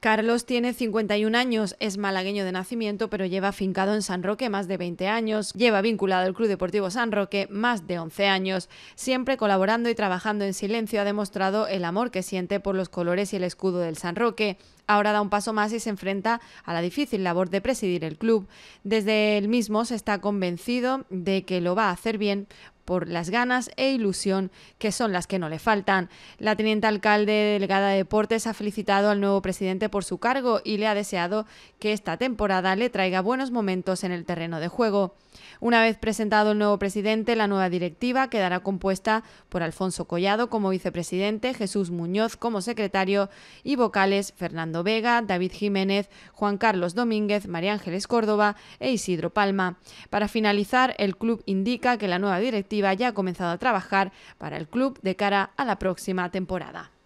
Carlos tiene 51 años, es malagueño de nacimiento, pero lleva fincado en San Roque más de 20 años, lleva vinculado al Club Deportivo San Roque más de 11 años. Siempre colaborando y trabajando en silencio ha demostrado el amor que siente por los colores y el escudo del San Roque. Ahora da un paso más y se enfrenta a la difícil labor de presidir el club. Desde él mismo se está convencido de que lo va a hacer bien por las ganas e ilusión que son las que no le faltan. La teniente alcalde delegada de Deportes ha felicitado al nuevo presidente por su cargo y le ha deseado que esta temporada le traiga buenos momentos en el terreno de juego. Una vez presentado el nuevo presidente, la nueva directiva quedará compuesta por Alfonso Collado como vicepresidente, Jesús Muñoz como secretario y vocales Fernando Vega, David Jiménez, Juan Carlos Domínguez, María Ángeles Córdoba e Isidro Palma. Para finalizar, el club indica que la nueva directiva ya ha comenzado a trabajar para el club de cara a la próxima temporada.